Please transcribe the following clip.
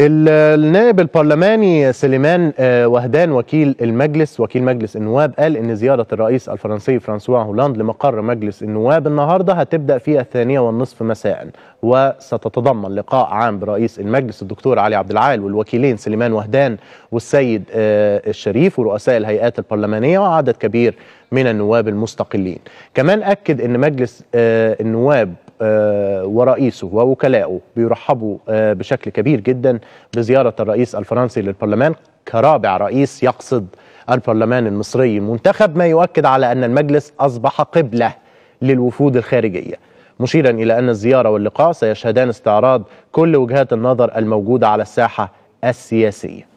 النائب البرلماني سليمان آه، وهدان وكيل المجلس وكيل مجلس النواب قال ان زياره الرئيس الفرنسي فرانسوا هولاند لمقر مجلس النواب النهارده هتبدا في الثانيه والنصف مساء وستتضمن لقاء عام برئيس المجلس الدكتور علي عبد العال والوكيلين سليمان وهدان والسيد آه، الشريف ورؤساء الهيئات البرلمانيه وعدد كبير من النواب المستقلين كمان اكد ان مجلس آه، النواب آه، ورئيسه ووكلائه بيرحبوا آه، بشكل كبير جدا بزيارة الرئيس الفرنسي للبرلمان كرابع رئيس يقصد البرلمان المصري المنتخب ما يؤكد على أن المجلس أصبح قبلة للوفود الخارجية مشيرا إلى أن الزيارة واللقاء سيشهدان استعراض كل وجهات النظر الموجودة على الساحة السياسية